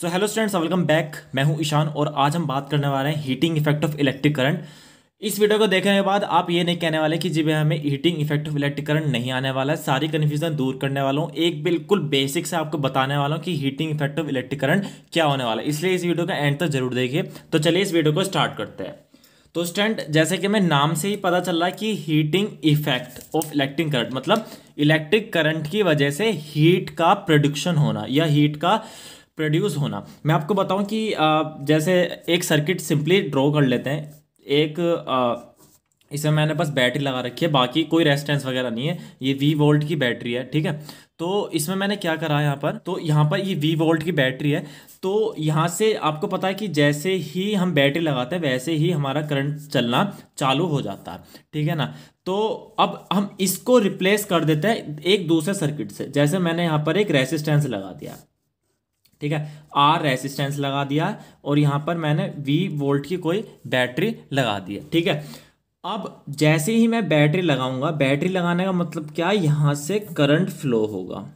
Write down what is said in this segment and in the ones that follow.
सो hello students welcome back मैं हूं ईशान और आज हम बात करने वाले हैं heating effect of electric current इस वीडियो को देखने के बाद आप ये नहीं कहने वाले कि जी हमें heating effect of electric current नहीं आने वाला है सारी कन्फ्यूजन दूर करने वाला हूँ एक बिल्कुल बेसिक से आपको बताने वाला हूँ कि heating effect of electric current क्या होने वाला है इसलिए इस वीडियो का एंड तक तो जरूर देखिए तो चलिए इस वीडियो को स्टार्ट करते हैं तो स्टैंड जैसे कि मैं नाम से ही पता चल रहा है कि heating effect of electric current मतलब इलेक्ट्रिक करंट की वजह से हीट का प्रोडक्शन होना या हीट का प्रोड्यूस होना मैं आपको बताऊं कि जैसे एक सर्किट सिंपली ड्रॉ कर लेते हैं एक इसमें मैंने बस बैटरी लगा रखी है बाकी कोई रेस्टेंस वगैरह नहीं है ये वी वोल्ट की बैटरी है ठीक है तो इसमें मैंने क्या करा है यहाँ पर तो यहाँ पर ये वी वोल्ट की बैटरी है तो यहाँ से आपको पता है कि जैसे ही हम बैटरी लगाते हैं वैसे ही हमारा करंट चलना चालू हो जाता है ठीक है ना तो अब हम इसको रिप्लेस कर देते हैं एक दूसरे सर्किट से जैसे मैंने यहाँ पर एक रेसिस्टेंस लगा दिया ठीक है आर रेसिस्टेंस लगा दिया और यहाँ पर मैंने वी वोल्ट की कोई बैटरी लगा दी है ठीक है अब जैसे ही मैं बैटरी लगाऊंगा बैटरी लगाने का मतलब क्या यहाँ से करंट फ्लो होगा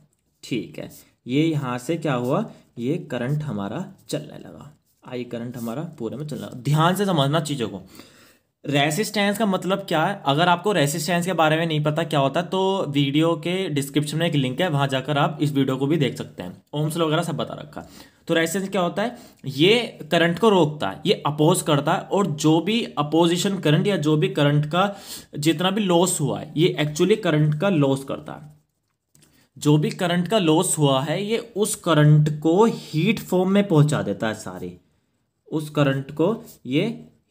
ठीक है ये यहाँ से क्या हुआ ये करंट हमारा चलने लगा आई करंट हमारा पूरे में चलने लगा ध्यान से समझना चीज़ों को रेसिस्टेंस का मतलब क्या है अगर आपको रेसिस्टेंस के बारे में नहीं पता क्या होता है तो वीडियो के डिस्क्रिप्शन में एक लिंक है वहां जाकर आप इस वीडियो को भी देख सकते हैं ओम्स वगैरह सब बता रखा तो रेसिस्टेंस क्या होता है ये करंट को रोकता है ये अपोज करता है और जो भी अपोजिशन करंट या जो भी करंट का जितना भी लॉस हुआ है ये एक्चुअली करंट का लॉस करता है जो भी करंट का लॉस हुआ है ये उस करंट को हीट फॉर्म में पहुंचा देता है सारी उस करंट को ये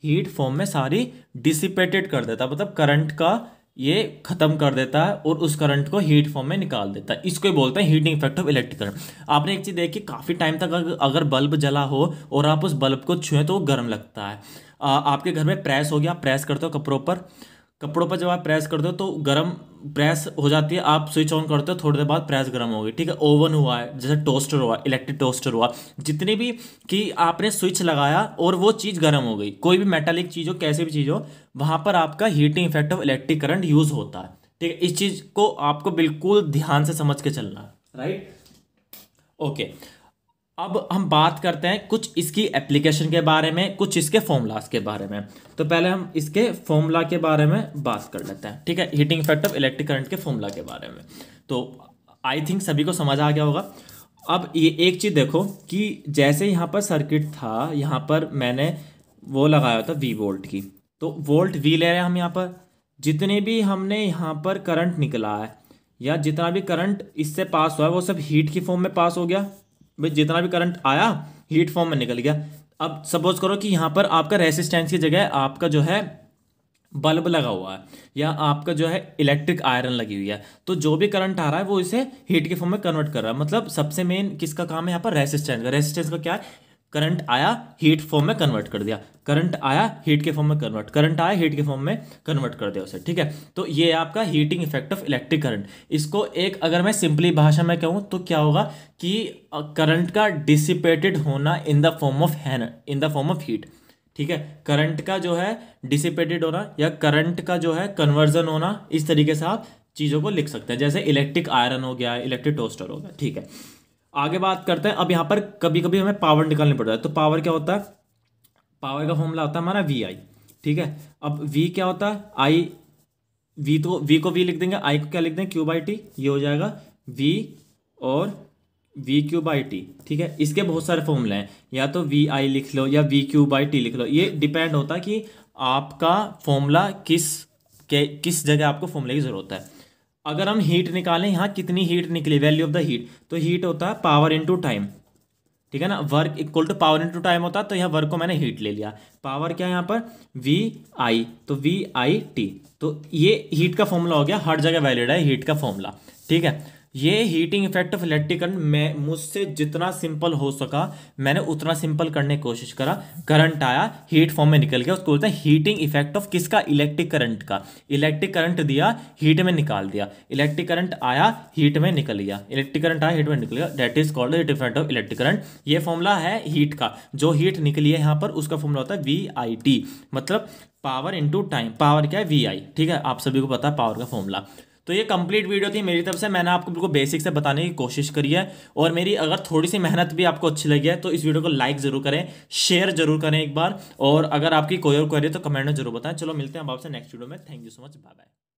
हीट फॉर्म में सारी डिसिपेटेड कर देता है मतलब करंट का ये खत्म कर देता है और उस करंट को हीट फॉर्म में निकाल देता है इसको ही बोलते हैं heating effect of electric current आपने एक चीज़ देखी काफ़ी टाइम तक अगर बल्ब जला हो और आप उस बल्ब को छुएं तो वो गर्म लगता है आपके घर में प्रेस हो गया आप प्रेस करते हो कपड़ों पर कपड़ों पर जब आप प्रेस करते हो तो गर्म प्रेस हो जाती है आप स्विच ऑन करते हो थोड़ी देर बाद प्रेस गर्म होगी ठीक है ओवन हुआ है जैसे टोस्टर हुआ इलेक्ट्रिक टोस्टर हुआ जितनी भी कि आपने स्विच लगाया और वो चीज़ गर्म हो गई कोई भी मेटालिक चीज़ हो कैसी भी चीज़ हो वहाँ पर आपका heating effect of electric current use होता है ठीक है इस चीज़ को आपको बिल्कुल ध्यान से समझ के चलना है राइट ओके अब हम बात करते हैं कुछ इसकी एप्लीकेशन के बारे में कुछ इसके फॉर्मूलाज के बारे में तो पहले हम इसके फॉर्मूला के बारे में बात कर लेते हैं ठीक है heating effect of electric current के फॉर्मूला के बारे में तो आई थिंक सभी को समझ आ गया होगा अब ये एक चीज़ देखो कि जैसे यहाँ पर सर्किट था यहाँ पर मैंने वो लगाया था वी वोल्ट की तो वोल्ट वी ले रहे हैं हम यहाँ पर जितने भी हमने यहाँ पर करंट निकला है या जितना भी करंट इससे पास हुआ है वो सब हीट की फॉर्म में पास हो गया भाई जितना भी करंट आया हीट फॉर्म में निकल गया अब सपोज करो कि यहाँ पर आपका रेसिस्टेंस की जगह आपका जो है बल्ब लगा हुआ है या आपका जो है इलेक्ट्रिक आयरन लगी हुई है तो जो भी करंट आ रहा है वो इसे हीट के फॉर्म में कन्वर्ट कर रहा है मतलब सबसे मेन किसका काम है यहाँ पर रेसिस्टेंस का रेसिस्टेंस का क्या है करंट आया हीट फॉर्म में कन्वर्ट कर दिया करंट आया हीट के फॉर्म में कन्वर्ट करंट आया हीट के फॉर्म में कन्वर्ट कर दिया उसे ठीक है तो ये है आपका heating effect of electric current इसको एक अगर मैं सिंपली भाषा में कहूँ तो क्या होगा कि करंट का डिसिपेटेड होना इन द फॉर्म ऑफ हैन in the form of heat ठीक है करंट का जो है डिसिपेटेड होना या करंट का जो है कन्वर्जन होना इस तरीके से आप चीज़ों को लिख सकते हैं जैसे इलेक्ट्रिक आयरन हो गया इलेक्ट्रिक टोस्टर हो गया ठीक है आगे बात करते हैं अब यहाँ पर कभी कभी हमें पावर निकालनी पड़ता है तो पावर क्या होता है पावर का फॉर्मूला होता है हमारा वी आई ठीक है अब वी क्या होता है आई वी तो वी को वी लिख देंगे आई को क्या लिख देंगे क्यू बाई टी ये हो जाएगा वी और वी क्यू बाई टी ठीक है इसके बहुत सारे फॉर्मूले हैं या तो वी आई लिख लो या वी क्यू बाई टी लिख लो ये डिपेंड होता है कि आपका फॉर्मूला किस के किस जगह आपको फॉर्मूले की ज़रूरत है अगर हम हीट निकालें यहाँ कितनी हीट निकली वैल्यू ऑफ द हीट तो हीट होता है पावर इंटू टाइम ठीक है ना work equal to power into time होता है तो यहाँ वर्क को मैंने हीट ले लिया पावर क्या है यहाँ पर वी आई तो वी आई टी तो ये हीट का फॉर्मूला हो गया हर जगह वैलिड है हीट का फॉर्मूला ठीक है ये heating effect of electric current मैं मुझसे जितना सिंपल हो सका मैंने उतना सिंपल करने की कोशिश करा करंट आया हीट फॉर्म में निकल गया उसको बोलते हैं हीटिंग इफेक्ट ऑफ किसका इलेक्ट्रिक करंट का इलेक्ट्रिक करंट दिया हीट में निकाल दिया इलेक्ट्रिक करंट आया हीट में निकल गया इलेक्ट्रिक करंट आया हीट में निकल गया that is called heat effect of electric current ये फॉर्मूला है हीट का जो हीट निकली है यहाँ पर उसका फॉर्मूला होता है वी आई टी मतलब पावर इंटू टाइम पावर क्या है वी आई ठीक है आप सभी को पता है पावर का फॉर्मूला तो ये कंप्लीट वीडियो थी मेरी तरफ से मैंने आपको बिल्कुल बेसिक से बताने की कोशिश करी है और मेरी अगर थोड़ी सी मेहनत भी आपको अच्छी लगी है तो इस वीडियो को लाइक ज़रूर करें शेयर जरूर करें एक बार और अगर आपकी कोई और क्वेरी तो कमेंट में जरूर बताएं चलो मिलते हैं आपसे नेक्स्ट वीडियो में thank you so much bye bye